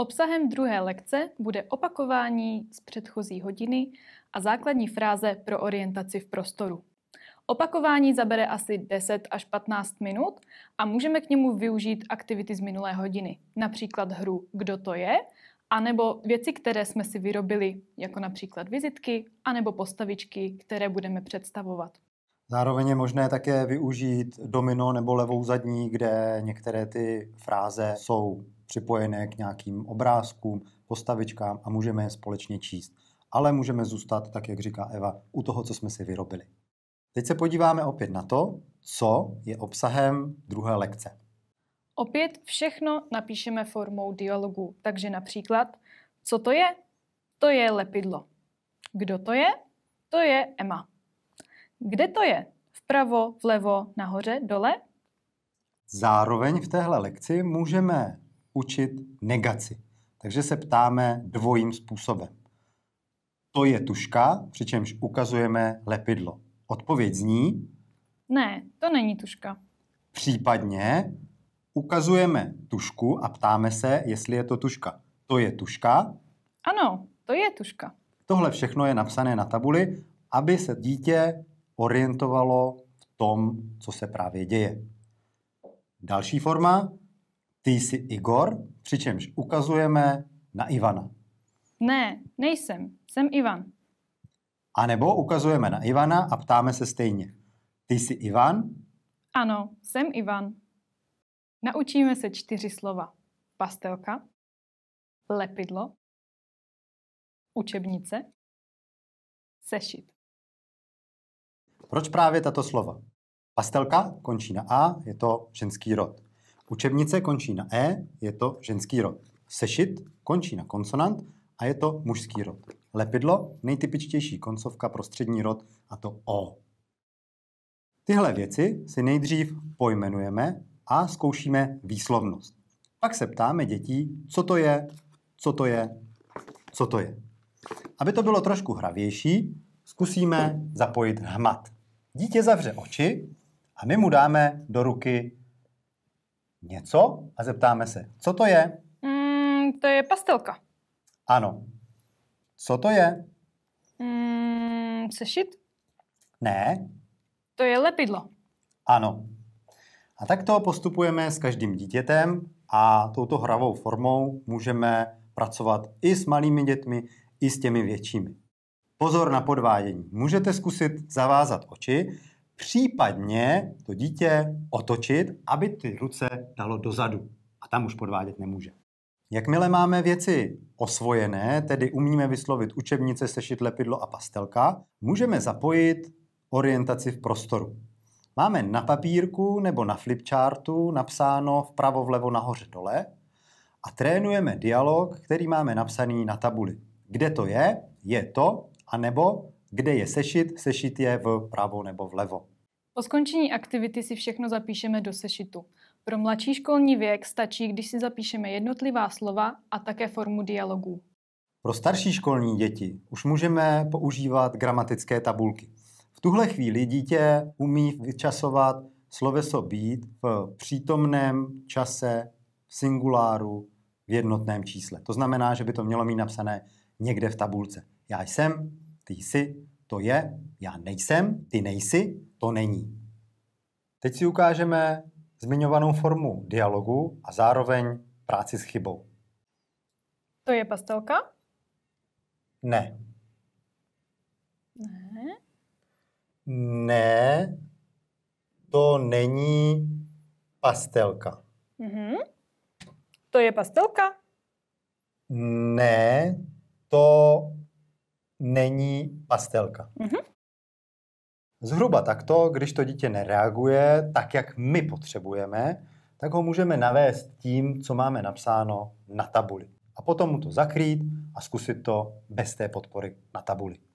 Obsahem druhé lekce bude opakování z předchozí hodiny a základní fráze pro orientaci v prostoru. Opakování zabere asi 10 až 15 minut a můžeme k němu využít aktivity z minulé hodiny, například hru Kdo to je, anebo věci, které jsme si vyrobili, jako například vizitky, anebo postavičky, které budeme představovat. Zároveň je možné také využít domino nebo levou zadní, kde některé ty fráze jsou připojené k nějakým obrázkům, postavičkám a můžeme je společně číst. Ale můžeme zůstat, tak jak říká Eva, u toho, co jsme si vyrobili. Teď se podíváme opět na to, co je obsahem druhé lekce. Opět všechno napíšeme formou dialogu. Takže například, co to je? To je lepidlo. Kdo to je? To je Emma. Kde to je? Vpravo, vlevo, nahoře, dole? Zároveň v téhle lekci můžeme učit negaci. Takže se ptáme dvojím způsobem. To je tuška, přičemž ukazujeme lepidlo. Odpověď zní? Ne, to není tuška. Případně ukazujeme tušku a ptáme se, jestli je to tuška. To je tuška? Ano, to je tuška. Tohle všechno je napsané na tabuli, aby se dítě orientovalo v tom, co se právě děje. Další forma ty jsi Igor, přičemž ukazujeme na Ivana. Ne, nejsem, jsem Ivan. A nebo ukazujeme na Ivana a ptáme se stejně. Ty jsi Ivan? Ano, jsem Ivan. Naučíme se čtyři slova. Pastelka, lepidlo, učebnice, sešit. Proč právě tato slova? Pastelka končí na A, je to ženský rod. Učebnice končí na E, je to ženský rod. Sešit končí na konsonant a je to mužský rod. Lepidlo, nejtypičtější koncovka pro střední rod a to O. Tyhle věci si nejdřív pojmenujeme a zkoušíme výslovnost. Pak se ptáme dětí, co to je, co to je, co to je. Aby to bylo trošku hravější, zkusíme zapojit hmat. Dítě zavře oči a my mu dáme do ruky něco a zeptáme se, co to je? Mm, to je pastelka. Ano. Co to je? Mm, sešit? Ne. To je lepidlo. Ano. A takto postupujeme s každým dítětem a touto hravou formou můžeme pracovat i s malými dětmi, i s těmi většími. Pozor na podvádění. Můžete zkusit zavázat oči Případně to dítě otočit, aby ty ruce dalo dozadu. A tam už podvádět nemůže. Jakmile máme věci osvojené, tedy umíme vyslovit učebnice, sešit lepidlo a pastelka, můžeme zapojit orientaci v prostoru. Máme na papírku nebo na flipchartu napsáno vpravo, vlevo, nahoře, dole a trénujeme dialog, který máme napsaný na tabuli. Kde to je? Je to, anebo kde je sešit? Sešit je v pravo nebo vlevo. Po skončení aktivity si všechno zapíšeme do sešitu. Pro mladší školní věk stačí, když si zapíšeme jednotlivá slova a také formu dialogů. Pro starší školní děti už můžeme používat gramatické tabulky. V tuhle chvíli dítě umí vyčasovat sloveso být v přítomném čase, v singuláru, v jednotném čísle. To znamená, že by to mělo mít napsané někde v tabulce. Já jsem, ty jsi, to je, já nejsem, ty nejsi, to není. Teď si ukážeme zmiňovanou formu dialogu a zároveň práci s chybou. To je pastelka? Ne. Ne. Ne, to není pastelka. Mm-hmm. To je pastelka? Ne, to není pastelka. Mm-hmm. Zhruba takto, když to dítě nereaguje tak, jak my potřebujeme, tak ho můžeme navést tím, co máme napsáno na tabuli. A potom mu to zakrýt a zkusit to bez té podpory na tabuli.